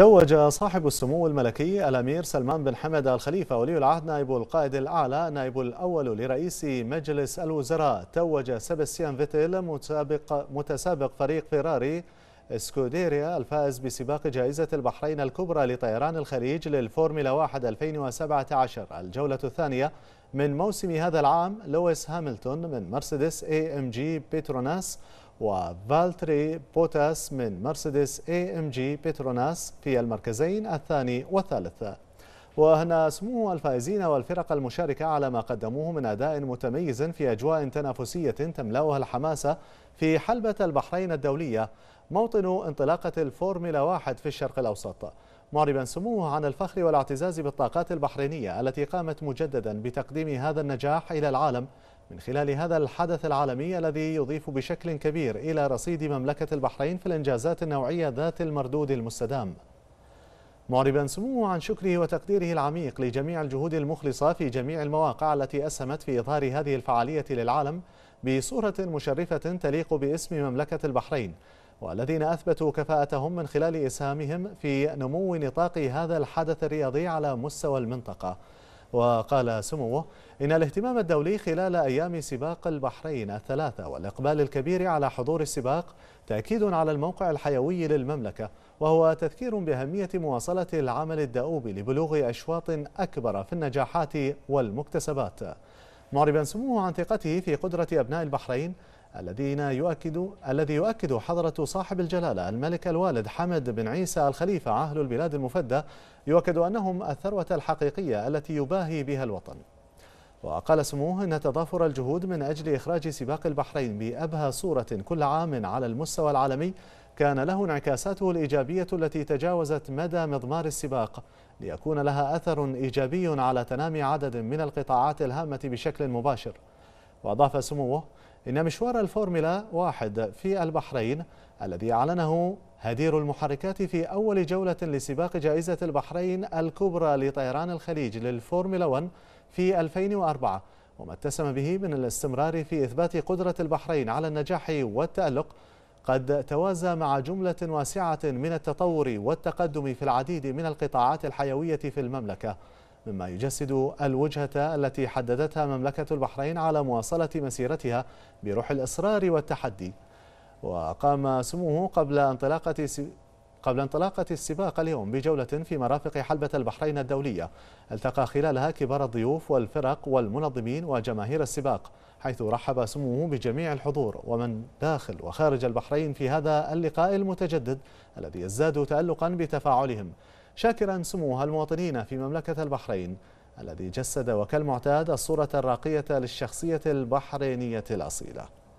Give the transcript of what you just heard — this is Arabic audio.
توج صاحب السمو الملكي الأمير سلمان بن حمد الخليفة ولي العهد نائب القائد الأعلى نائب الأول لرئيس مجلس الوزراء توج سبستيان فيتيل متسابق, متسابق فريق فيراري سكوديريا الفائز بسباق جائزة البحرين الكبرى لطيران الخليج للفورمولا 1 2017 الجولة الثانية من موسم هذا العام لويس هاملتون من مرسيدس اي ام جي بيتروناس وفالتري بوتاس من مرسيدس اي ام جي بتروناس في المركزين الثاني والثالث وهنا سمو الفائزين والفرق المشاركة على ما قدموه من أداء متميز في أجواء تنافسية تملأها الحماسة في حلبة البحرين الدولية موطن انطلاقة الفورميلا واحد في الشرق الأوسط معربا سموه عن الفخر والاعتزاز بالطاقات البحرينية التي قامت مجددا بتقديم هذا النجاح إلى العالم من خلال هذا الحدث العالمي الذي يضيف بشكل كبير إلى رصيد مملكة البحرين في الإنجازات النوعية ذات المردود المستدام معربا سموه عن شكره وتقديره العميق لجميع الجهود المخلصة في جميع المواقع التي أسهمت في إظهار هذه الفعالية للعالم بصورة مشرفة تليق باسم مملكة البحرين والذين أثبتوا كفاءتهم من خلال إسهامهم في نمو نطاق هذا الحدث الرياضي على مستوى المنطقة وقال سموه إن الاهتمام الدولي خلال أيام سباق البحرين الثلاثة والإقبال الكبير على حضور السباق تأكيد على الموقع الحيوي للمملكة وهو تذكير بأهمية مواصلة العمل الدؤوب لبلوغ أشواط أكبر في النجاحات والمكتسبات معربا سموه عن ثقته في قدرة أبناء البحرين الذين يؤكد الذي يؤكد حضرة صاحب الجلالة الملك الوالد حمد بن عيسى الخليفة عاهل البلاد المفدى يؤكد أنهم الثروة الحقيقية التي يباهي بها الوطن وقال سموه أن تضافر الجهود من أجل إخراج سباق البحرين بأبهى صورة كل عام على المستوى العالمي كان له انعكاساته الإيجابية التي تجاوزت مدى مضمار السباق ليكون لها أثر إيجابي على تنامي عدد من القطاعات الهامة بشكل مباشر وأضاف سموه إن مشوار الفورمولا واحد في البحرين الذي أعلنه هدير المحركات في أول جولة لسباق جائزة البحرين الكبرى لطيران الخليج للفورمولا 1 في 2004 وما اتسم به من الاستمرار في إثبات قدرة البحرين على النجاح والتألق قد توازى مع جملة واسعة من التطور والتقدم في العديد من القطاعات الحيوية في المملكة مما يجسد الوجهة التي حددتها مملكة البحرين على مواصلة مسيرتها بروح الإصرار والتحدي وقام سموه قبل انطلاقة قبل انطلاقة السباق اليوم بجولة في مرافق حلبة البحرين الدولية التقى خلالها كبار الضيوف والفرق والمنظمين وجماهير السباق حيث رحب سموه بجميع الحضور ومن داخل وخارج البحرين في هذا اللقاء المتجدد الذي يزداد تألقا بتفاعلهم شاكرا سموها المواطنين في مملكة البحرين الذي جسد وكالمعتاد الصورة الراقية للشخصية البحرينية الأصيلة